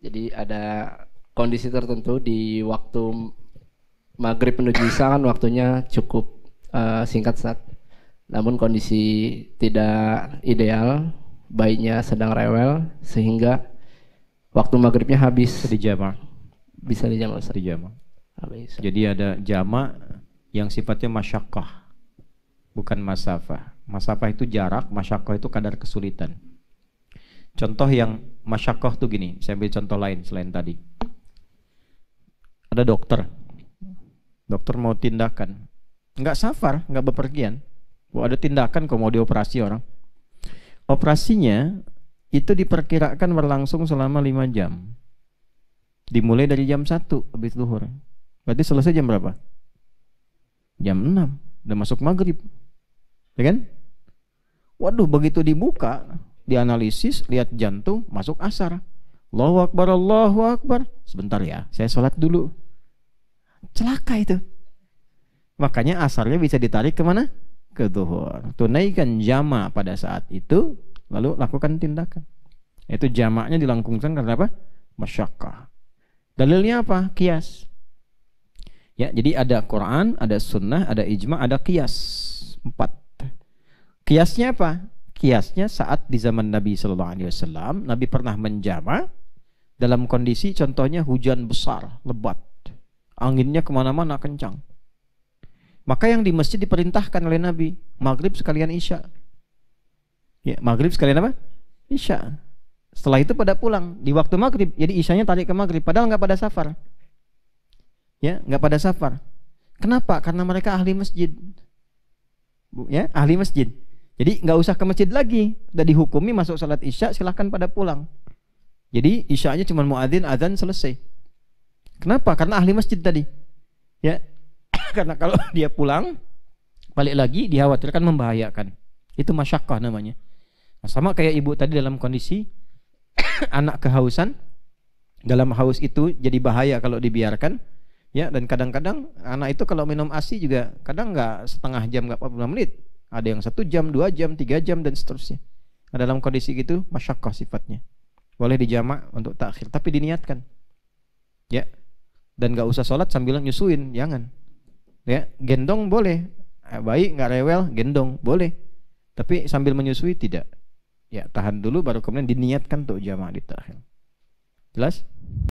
Jadi ada kondisi tertentu di waktu maghrib menuju isya kan waktunya cukup uh, singkat saat. Namun kondisi tidak ideal, bayinya sedang rewel sehingga waktu maghribnya habis. di dijama. Bisa dijama. Bisa Habis. Jadi ada jama yang sifatnya masyakoh, bukan masafah. Masafah itu jarak, masyakoh itu kadar kesulitan Contoh yang masyakoh tuh gini, saya ambil contoh lain selain tadi. Ada dokter, dokter mau tindakan, nggak safar, nggak bepergian, Wah, ada tindakan kok mau dioperasi orang. Operasinya itu diperkirakan berlangsung selama 5 jam. Dimulai dari jam 1 habis zuhur. Berarti selesai jam berapa? Jam 6. Udah masuk maghrib. Ya kan? Waduh, begitu dibuka, dianalisis, lihat jantung, masuk asar. Allahu Akbar, Allahu Akbar. Sebentar ya, saya sholat dulu. Celaka itu. Makanya asarnya bisa ditarik kemana? Ke duhur. Tunaikan jama pada saat itu, lalu lakukan tindakan. Itu jamaknya dilangkungkan karena apa? Masyakah. Dalilnya apa? Kias. Ya, jadi ada Quran, ada sunnah, ada ijma, ada kias. Empat. Kiasnya apa? kiasnya saat di zaman Nabi Shallallahu Alaihi Wasallam Nabi pernah menjama dalam kondisi contohnya hujan besar lebat anginnya kemana-mana kencang maka yang di masjid diperintahkan oleh Nabi maghrib sekalian isya ya maghrib sekalian apa isya setelah itu pada pulang di waktu maghrib jadi isyanya tarik ke maghrib padahal nggak pada safar ya nggak pada safar kenapa karena mereka ahli masjid ya ahli masjid jadi nggak usah ke masjid lagi. Udah dihukumi masuk salat isya silahkan pada pulang. Jadi isya aja cuma muadzin azan selesai. Kenapa? Karena ahli masjid tadi. Ya. Karena kalau dia pulang balik lagi dikhawatirkan membahayakan. Itu masyakah namanya. Nah, sama kayak ibu tadi dalam kondisi anak kehausan dalam haus itu jadi bahaya kalau dibiarkan ya dan kadang-kadang anak itu kalau minum ASI juga kadang nggak setengah jam nggak 40 menit ada yang satu jam, dua jam, tiga jam dan seterusnya. Nah, dalam kondisi gitu masyakoh sifatnya. Boleh dijamak untuk takhir, tapi diniatkan. Ya. Dan gak usah sholat sambil nyusuin, jangan. Ya, gendong boleh. Eh, Baik, nggak rewel, gendong boleh. Tapi sambil menyusui tidak. Ya, tahan dulu baru kemudian diniatkan untuk jamak di takhir. Jelas?